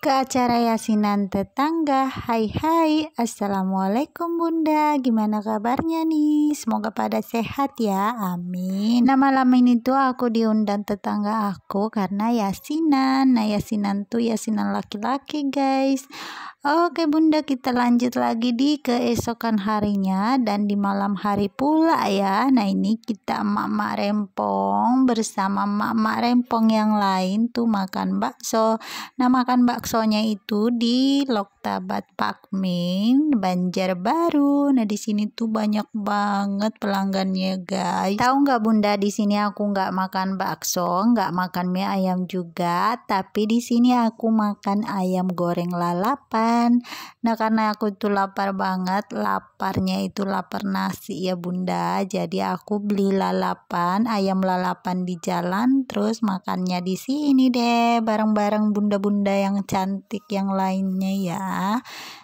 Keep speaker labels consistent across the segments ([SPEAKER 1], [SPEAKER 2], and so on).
[SPEAKER 1] ke acara yasinan tetangga. Hai hai, assalamualaikum bunda. Gimana kabarnya nih? Semoga pada sehat ya, amin. Nah malam ini tuh aku diundang tetangga aku karena yasinan. Nah yasinan tuh yasinan laki-laki guys. Oke bunda kita lanjut lagi di keesokan harinya dan di malam hari pula ya Nah ini kita mak mak rempong bersama mak mak rempong yang lain tuh makan bakso Nah makan baksonya itu di Loktabat Pakmin Banjarbaru Nah di sini tuh banyak banget pelanggannya guys Tahu nggak bunda di sini aku nggak makan bakso nggak makan mie ayam juga Tapi di sini aku makan ayam goreng lalapan kan nah karena aku itu lapar banget laparnya itu lapar nasi ya bunda jadi aku beli lalapan ayam lalapan di jalan terus makannya di sini deh bareng-bareng bunda-bunda yang cantik yang lainnya ya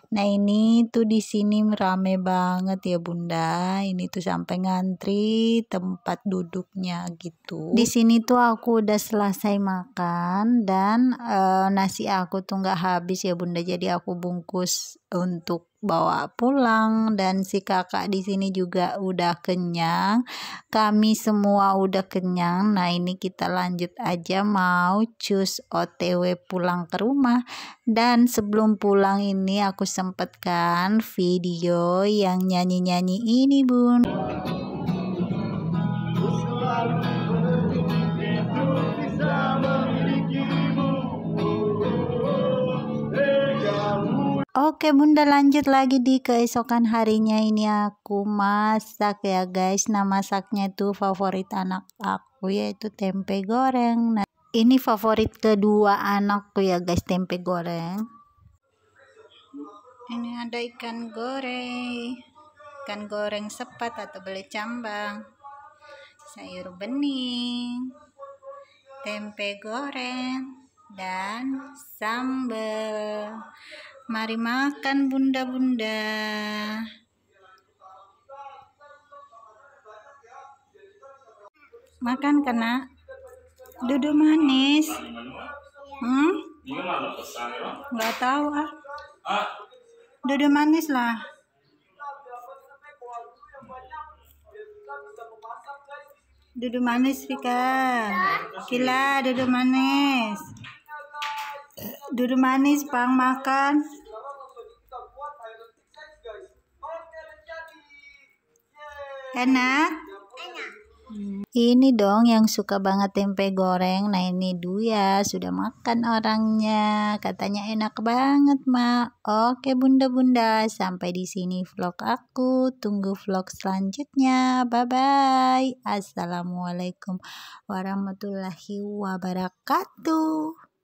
[SPEAKER 1] Nah ini tuh di sini rame banget ya bunda. Ini tuh sampai ngantri tempat duduknya gitu. Di sini tuh aku udah selesai makan dan e, nasi aku tuh nggak habis ya bunda. Jadi aku bungkus untuk bawa pulang dan si kakak di sini juga udah kenyang. Kami semua udah kenyang. Nah, ini kita lanjut aja mau cus OTW pulang ke rumah. Dan sebelum pulang ini aku sempatkan video yang nyanyi-nyanyi ini, Bun. Selalu Oke bunda lanjut lagi di keesokan harinya ini aku masak ya guys Nah masaknya itu favorit anak aku yaitu tempe goreng Nah ini favorit kedua anakku ya guys tempe goreng Ini ada ikan goreng Ikan goreng sepat atau beli cambang, Sayur bening Tempe goreng Dan sambal Mari makan bunda-bunda. Makan kena. Dudu manis. Hmm? Gak tahu ah. Dudu manis lah. Dudu manis Vika. Kila dudu manis. Dudu manis pang makan. Enak? Ini dong yang suka banget tempe goreng. Nah ini Duya sudah makan orangnya. Katanya enak banget ma. Oke bunda-bunda sampai di sini vlog aku. Tunggu vlog selanjutnya. Bye bye. Assalamualaikum warahmatullahi wabarakatuh.